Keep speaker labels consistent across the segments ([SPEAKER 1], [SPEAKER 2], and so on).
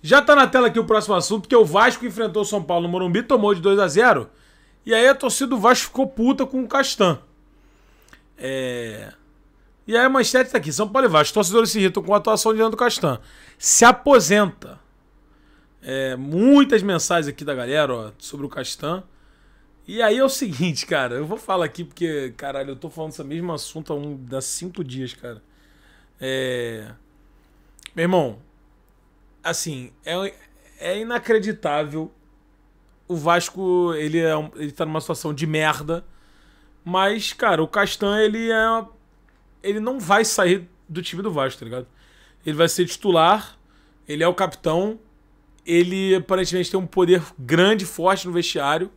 [SPEAKER 1] Já tá na tela aqui o próximo assunto, porque o Vasco enfrentou o São Paulo no Morumbi, tomou de 2 a 0 E aí a torcida do Vasco ficou puta com o Castan. É... E aí a manchete tá aqui: São Paulo e Vasco. Torcedores se irritam com a atuação de Leandro Castan. Se aposenta. É, muitas mensagens aqui da galera ó, sobre o Castan. E aí é o seguinte, cara, eu vou falar aqui porque, caralho, eu tô falando esse mesmo assunto há, um, há cinco dias, cara. É... Meu irmão, assim, é, é inacreditável. O Vasco, ele, é, ele tá numa situação de merda. Mas, cara, o Castan, ele é. Ele não vai sair do time do Vasco, tá ligado? Ele vai ser titular, ele é o capitão, ele aparentemente tem um poder grande, forte no vestiário.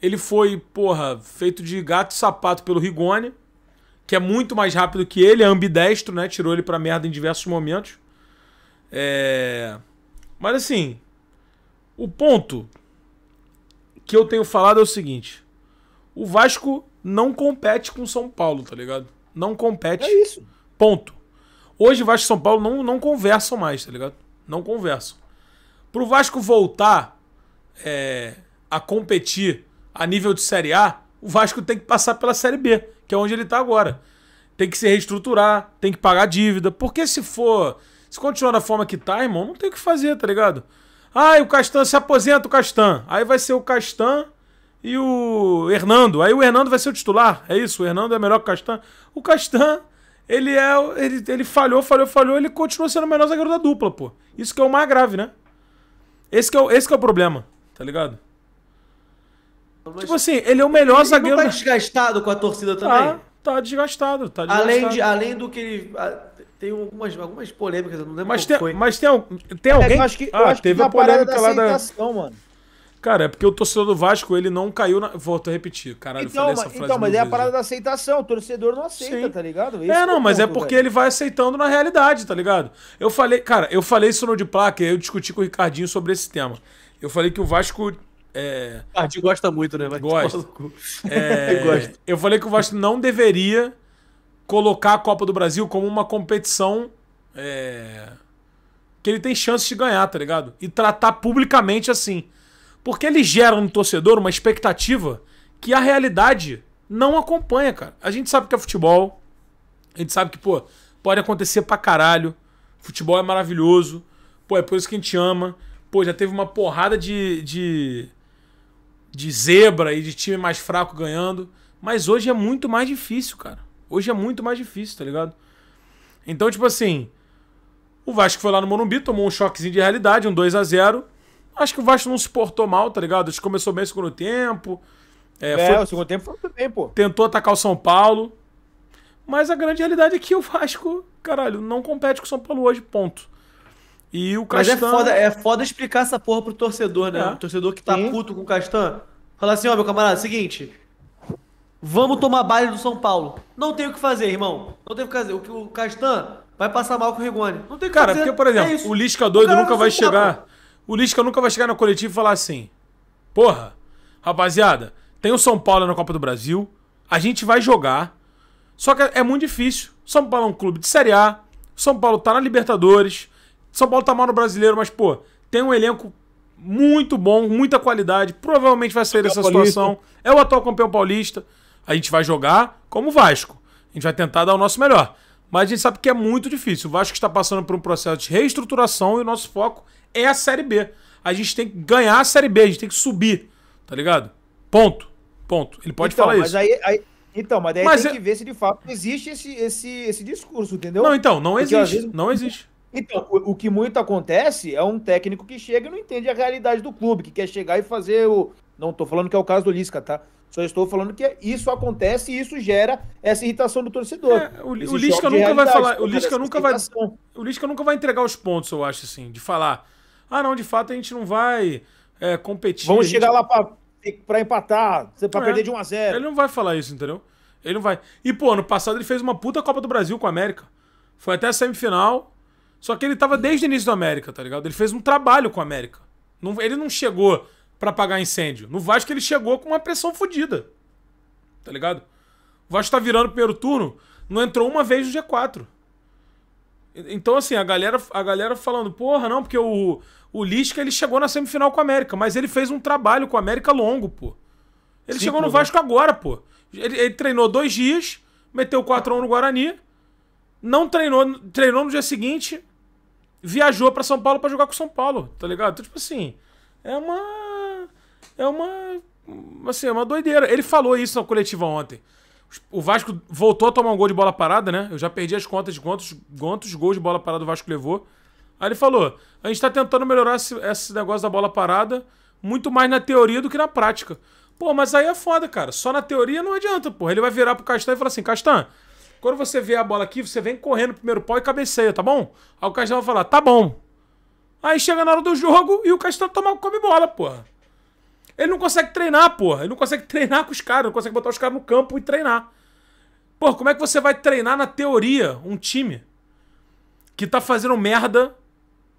[SPEAKER 1] Ele foi, porra, feito de gato e sapato pelo Rigoni, que é muito mais rápido que ele, é ambidestro, né? Tirou ele pra merda em diversos momentos. É... Mas assim, o ponto que eu tenho falado é o seguinte: o Vasco não compete com o São Paulo, tá ligado? Não compete. É isso. Ponto. Hoje Vasco e São Paulo não, não conversam mais, tá ligado? Não conversam. Pro Vasco voltar é, a competir a nível de Série A, o Vasco tem que passar pela Série B, que é onde ele tá agora. Tem que se reestruturar, tem que pagar dívida. Porque se for se continuar da forma que tá, irmão, não tem o que fazer, tá ligado? Ah, o Castan se aposenta, o Castan. Aí vai ser o Castan e o Hernando. Aí o Hernando vai ser o titular. É isso, o Hernando é melhor que o Castan. O Castan, ele é. Ele, ele falhou, falhou, falhou, ele continua sendo o melhor zagueiro da dupla, pô. Isso que é o mais grave, né? Esse que é o, esse que é o problema, tá ligado? Mas tipo assim, ele é o melhor ele zagueiro. Ele tá desgastado com a torcida tá, também? Tá, tá desgastado, tá desgastado. Além, de, além
[SPEAKER 2] do que ele tem algumas, algumas polêmicas, não lembro mas tem, foi.
[SPEAKER 1] Mas tem, tem é alguém... É, eu acho que, eu ah, acho teve a polêmica lá da... Mano. Cara, é porque o torcedor do Vasco, ele não caiu na. Volto a repetir, caralho, então, falei essa frase. Então, mas é a parada
[SPEAKER 2] da aceitação. O torcedor não aceita, Sim. tá ligado? Esse é, é não, mas é ponto, é porque velho.
[SPEAKER 1] ele vai aceitando na realidade, tá ligado? Eu falei, cara, eu falei isso no de placa, eu discuti com o Ricardinho sobre esse tema. Eu falei que o Vasco. É... Ricardinho gosta muito, né? gosta. É... gosta. Eu falei que o Vasco não deveria colocar a Copa do Brasil como uma competição é, que ele tem chance de ganhar, tá ligado? E tratar publicamente assim. Porque ele gera no torcedor uma expectativa que a realidade não acompanha, cara. A gente sabe que é futebol, a gente sabe que, pô, pode acontecer pra caralho. Futebol é maravilhoso, pô, é por isso que a gente ama. Pô, já teve uma porrada de, de, de zebra e de time mais fraco ganhando. Mas hoje é muito mais difícil, cara. Hoje é muito mais difícil, tá ligado? Então, tipo assim, o Vasco foi lá no Morumbi, tomou um choquezinho de realidade, um 2 a 0 Acho que o Vasco não se portou mal, tá ligado? Acho que começou bem o segundo tempo. É, é foi... o segundo tempo foi bem, pô. Tentou atacar o São Paulo. Mas a grande realidade é que o Vasco, caralho, não compete com o São Paulo hoje, ponto. E o Castan... Mas é foda, é
[SPEAKER 2] foda explicar essa porra pro torcedor, né? É. O torcedor que tá Sim. puto com o Castan. Falar assim, ó, oh, meu camarada, seguinte, Vamos tomar baile do São Paulo. Não tem o que fazer, irmão.
[SPEAKER 1] Não tem o que fazer. O, o Castan vai passar mal com o Rigoni. Não tem o que cara, fazer. Cara, porque, por exemplo, é o Lisca doido o nunca vai chegar. O Lisca nunca vai chegar no coletivo e falar assim: Porra, rapaziada, tem o São Paulo na Copa do Brasil. A gente vai jogar. Só que é, é muito difícil. São Paulo é um clube de Série A. São Paulo tá na Libertadores. São Paulo tá mal no brasileiro, mas, pô, tem um elenco muito bom, muita qualidade. Provavelmente vai sair dessa situação. É o atual campeão paulista. A gente vai jogar como o Vasco. A gente vai tentar dar o nosso melhor. Mas a gente sabe que é muito difícil. O Vasco está passando por um processo de reestruturação e o nosso foco é a Série B. A gente tem que ganhar a Série B, a gente tem que subir, tá ligado? Ponto. Ponto. Ele pode então, falar mas isso. Aí,
[SPEAKER 2] aí, então, mas daí mas tem é... que ver se de fato existe esse, esse, esse discurso, entendeu? Não, então, não Porque existe. Vezes... Não existe. Então, o, o, que muito acontece é um técnico que chega e não entende a realidade do clube, que quer chegar e fazer o. Não tô falando que é o caso do Lisca, tá? Só estou falando que isso acontece e isso gera essa irritação do torcedor. É, o, o Lisca nunca vai falar. O Lisca nunca vai,
[SPEAKER 1] o Lisca nunca vai entregar os pontos, eu acho, assim, de falar. Ah, não, de fato a gente não vai é, competir. Vamos chegar lá para empatar, para é, perder de 1 a 0 Ele não vai falar isso, entendeu? Ele não vai. E, pô, ano passado ele fez uma puta Copa do Brasil com a América. Foi até a semifinal. Só que ele tava desde o início do América, tá ligado? Ele fez um trabalho com a América. Não, ele não chegou para apagar incêndio. No Vasco ele chegou com uma pressão fodida. Tá ligado? O Vasco tá virando o primeiro turno, não entrou uma vez no G4. Então, assim, a galera, a galera falando, porra, não, porque o, o Lisca ele chegou na semifinal com a América, mas ele fez um trabalho com a América longo, pô. Ele Sim, chegou no né? Vasco agora, pô. Ele, ele treinou dois dias, meteu 4x1 no Guarani, não treinou, treinou no dia seguinte, viajou para São Paulo para jogar com São Paulo, tá ligado? Então, tipo assim, é uma é uma. Assim, é uma doideira. Ele falou isso na coletiva ontem. O Vasco voltou a tomar um gol de bola parada, né? Eu já perdi as contas de quantos, quantos gols de bola parada o Vasco levou. Aí ele falou: a gente tá tentando melhorar esse, esse negócio da bola parada muito mais na teoria do que na prática. Pô, mas aí é foda, cara. Só na teoria não adianta, porra. Ele vai virar pro Castan e falar assim: Castan, quando você vê a bola aqui, você vem correndo no primeiro pau e cabeceia, tá bom? Aí o Castan vai falar: tá bom. Aí chega na hora do jogo e o Castan toma, come bola, porra. Ele não consegue treinar, porra. Ele não consegue treinar com os caras, não consegue botar os caras no campo e treinar. Pô, como é que você vai treinar na teoria um time que tá fazendo merda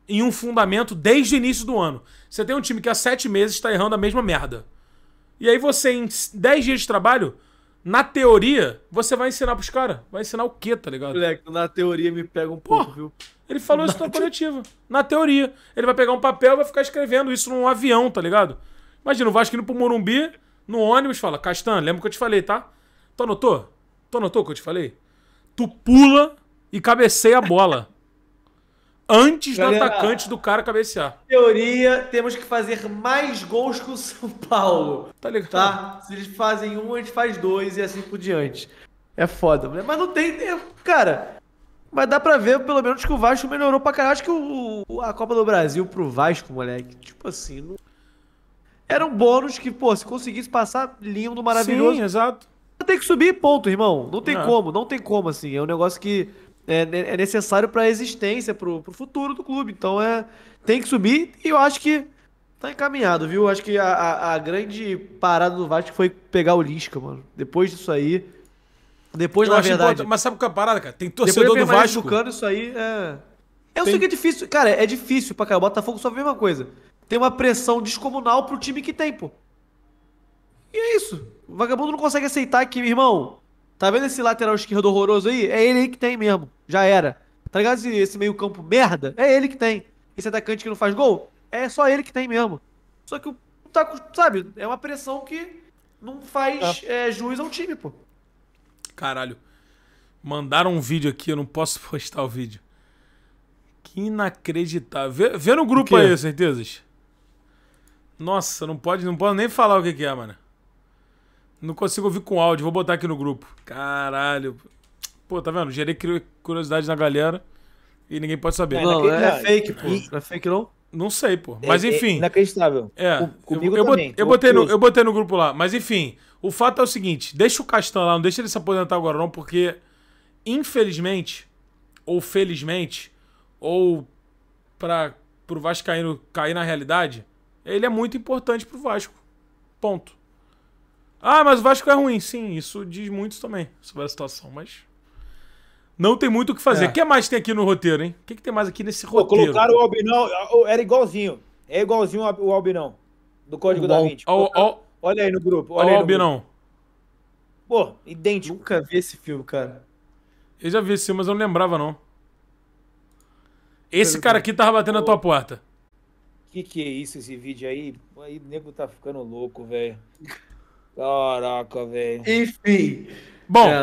[SPEAKER 1] em um fundamento desde o início do ano? Você tem um time que há sete meses está errando a mesma merda. E aí você, em dez dias de trabalho, na teoria, você vai ensinar pros caras. Vai ensinar o quê, tá ligado? Moleque, na teoria me pega um Porra, pouco, viu? Ele falou isso na coletivo. coletiva. Na teoria. Ele vai pegar um papel e vai ficar escrevendo isso num avião, tá ligado? Imagina o Vasco indo pro Morumbi, no ônibus, fala, Castan, lembra o que eu te falei, tá? Tu anotou? Tu anotou o que eu te falei? Tu pula e cabeceia a bola. antes Galera, do atacante do cara cabecear.
[SPEAKER 2] Teoria, temos que fazer mais gols com o São Paulo. Tá ligado? Tá? Se eles fazem um, a gente faz dois e assim por diante. É foda, mas não tem tempo, é, cara. Mas dá pra ver, pelo menos, que o Vasco melhorou pra caralho. Acho que o, a Copa do Brasil pro Vasco, moleque, tipo assim, não era um bônus que, pô, se conseguisse passar, lindo, maravilhoso. Sim, exato. Tem que subir, ponto, irmão. Não tem não. É. como, não tem como, assim. É um negócio que é, é necessário para a existência, para o futuro do clube. Então, é tem que subir e eu acho que tá encaminhado, viu? Acho que a, a, a grande parada do Vasco foi pegar o Lisca, mano. Depois disso aí. Depois, eu na verdade.
[SPEAKER 1] Mas sabe qual é a parada, cara? Tem torcedor do Vasco.
[SPEAKER 2] isso aí é. Eu Tem... sei que é difícil, cara, é difícil pra cá. O Botafogo só vê uma coisa tem uma pressão descomunal pro time que tem, pô. E é isso. O vagabundo não consegue aceitar que, irmão, tá vendo esse lateral esquerdo horroroso aí? É ele aí que tem mesmo. Já era. Tá ligado esse, esse meio campo merda? É ele que tem. Esse atacante que não faz gol? É só ele que tem mesmo. Só que o tá, sabe, é uma pressão que não faz é. É, juiz ao time, pô.
[SPEAKER 1] Caralho. Mandaram um vídeo aqui, eu não posso postar o vídeo. Que inacreditável. Vê, vê no grupo aí, certezas. Nossa, não pode, não posso nem falar o que, que é, mano. Não consigo ouvir com áudio, vou botar aqui no grupo. Caralho. Pô, tá vendo? Gerei curiosidade na galera e ninguém pode saber. Não, é, é fake, pô. Não é fake, não? Não sei, pô. É, Mas é enfim. É, é inacreditável. É. Comigo eu, eu, também. Eu botei, no, eu botei no grupo lá. Mas enfim, o fato é o seguinte: deixa o Castan lá, não deixa ele se aposentar agora, não, porque, infelizmente, ou felizmente, ou pra, pro Vascaíno cair na realidade, ele é muito importante pro Vasco. Ponto. Ah, mas o Vasco é ruim. Sim, isso diz muito também sobre a situação, mas. Não tem muito o que fazer. É. O é. que mais tem aqui no roteiro, hein? O que, que tem mais aqui nesse roteiro? Colocaram o Albinão, era
[SPEAKER 2] igualzinho. É igualzinho o Albinão, do Código o, da Vinci. olha aí no grupo. Olha no Albinão.
[SPEAKER 1] Pô, idêntico. Nunca vi esse filme, cara. Eu já vi esse filme, mas eu não lembrava, não. Esse cara aqui tava batendo na tua porta
[SPEAKER 2] que que é isso, esse vídeo aí? Aí o nego tá ficando louco, velho. Caraca, velho. Enfim. Bom, é.